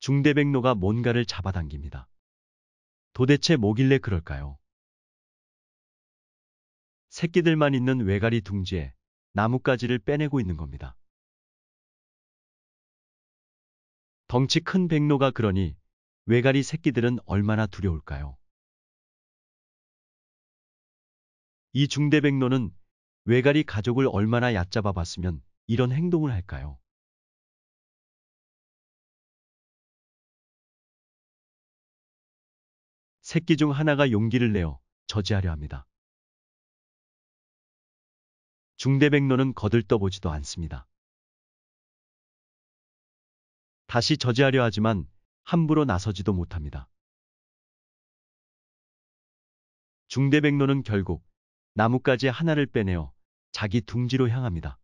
중대백로가 뭔가를 잡아당깁니다. 도대체 뭐길래 그럴까요? 새끼들만 있는 외가리 둥지에 나뭇가지를 빼내고 있는 겁니다. 덩치 큰 백로가 그러니 외가리 새끼들은 얼마나 두려울까요? 이 중대백로는 외가리 가족을 얼마나 얕잡아 봤으면 이런 행동을 할까요? 새끼 중 하나가 용기를 내어 저지하려 합니다. 중대백로는 거들떠보지도 않습니다. 다시 저지하려 하지만 함부로 나서지도 못합니다. 중대백로는 결국 나뭇가지 하나를 빼내어 자기 둥지로 향합니다.